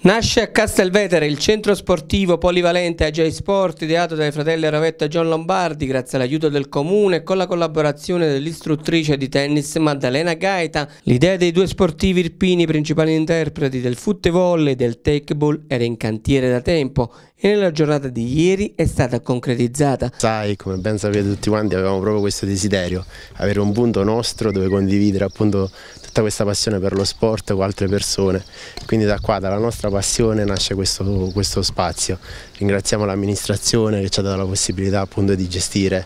Nasce a Castelvetere il centro sportivo polivalente AJ Sport ideato dai fratelli Ravetta e John Lombardi grazie all'aiuto del comune e con la collaborazione dell'istruttrice di tennis Maddalena Gaeta. L'idea dei due sportivi irpini principali interpreti del football e del takeball era in cantiere da tempo e nella giornata di ieri è stata concretizzata. Sai, come ben sapete tutti quanti avevamo proprio questo desiderio, avere un punto nostro dove condividere appunto tutta questa passione per lo sport con altre persone. Quindi da qua, dalla nostra nostra passione nasce questo, questo spazio. Ringraziamo l'amministrazione che ci ha dato la possibilità appunto di gestire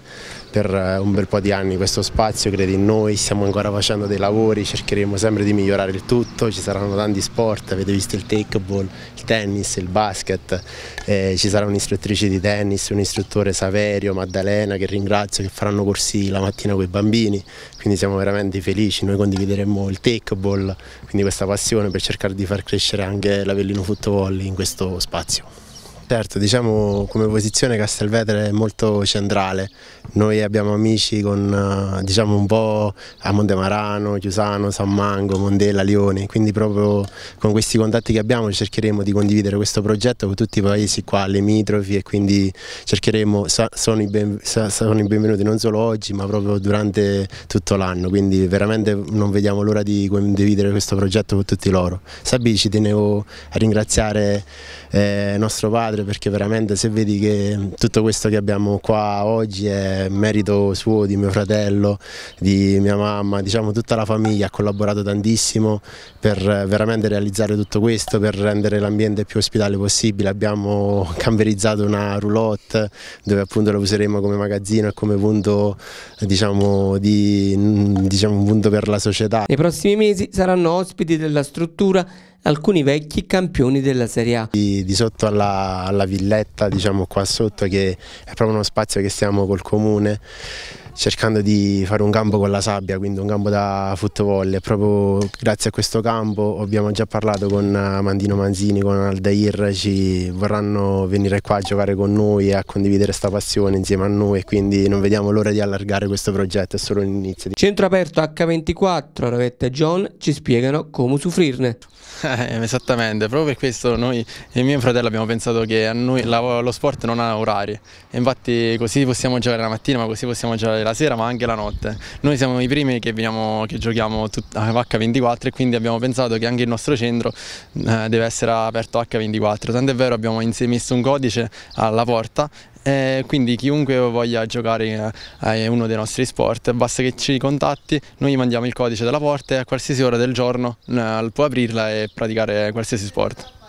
per eh, un bel po' di anni questo spazio, crede in noi, stiamo ancora facendo dei lavori, cercheremo sempre di migliorare il tutto, ci saranno tanti sport, avete visto il takeball, il tennis, il basket, eh, ci sarà un'istruttrice di tennis, un istruttore Saverio, Maddalena che ringrazio che faranno corsi la mattina con i bambini, quindi siamo veramente felici, noi condivideremo il takeball, quindi questa passione per cercare di far crescere anche la velocità Berlino Football in questo spazio. Certo, diciamo come posizione Castelvetere è molto centrale, noi abbiamo amici con eh, diciamo un po' a Montemarano, Chiusano, San Mango, Mondella, Lione, quindi proprio con questi contatti che abbiamo cercheremo di condividere questo progetto con tutti i paesi qua mitrofi e quindi cercheremo, sono i, ben, sono i benvenuti non solo oggi ma proprio durante tutto l'anno, quindi veramente non vediamo l'ora di condividere questo progetto con tutti loro. Sabi ci tenevo a ringraziare eh, nostro padre giocatore perché veramente se vedi che tutto questo che abbiamo qua oggi è merito suo, di mio fratello, di mia mamma, diciamo tutta la famiglia ha collaborato tantissimo per eh, veramente realizzare tutto questo, per rendere l'ambiente più ospitale possibile. Abbiamo camperizzato una roulotte dove appunto la useremo come magazzino e come punto, diciamo, di, diciamo, punto per la società. Nei prossimi mesi saranno ospiti della struttura alcuni vecchi campioni della Serie A. Di, di sotto alla, alla, villetta, diciamo qua sotto, che è proprio uno spazio che stiamo col comune cercando di fare un campo con la sabbia, quindi un campo da football. e Proprio grazie a questo campo abbiamo già parlato con eh, Mandino Manzini, con Aldair, ci vorranno venire qua a giocare con noi e a condividere questa passione insieme a noi e quindi non vediamo l'ora di allargare questo progetto, è solo l'inizio. Centro aperto H24, Rovetta e John ci spiegano come usufruirne. Eh, esattamente, proprio per questo noi e mio fratello abbiamo pensato che noi, lo sport non ha orari, e infatti così possiamo giocare la mattina ma così possiamo giocare giocare la sera ma anche la notte. Noi siamo i primi che, veniamo, che giochiamo H24 e quindi abbiamo pensato che anche il nostro centro eh, deve essere aperto H24, Tanto è vero abbiamo messo un codice alla porta e quindi chiunque voglia giocare a eh, uno dei nostri sport basta che ci contatti, noi mandiamo il codice della porta e a qualsiasi ora del giorno eh, può aprirla e praticare qualsiasi sport.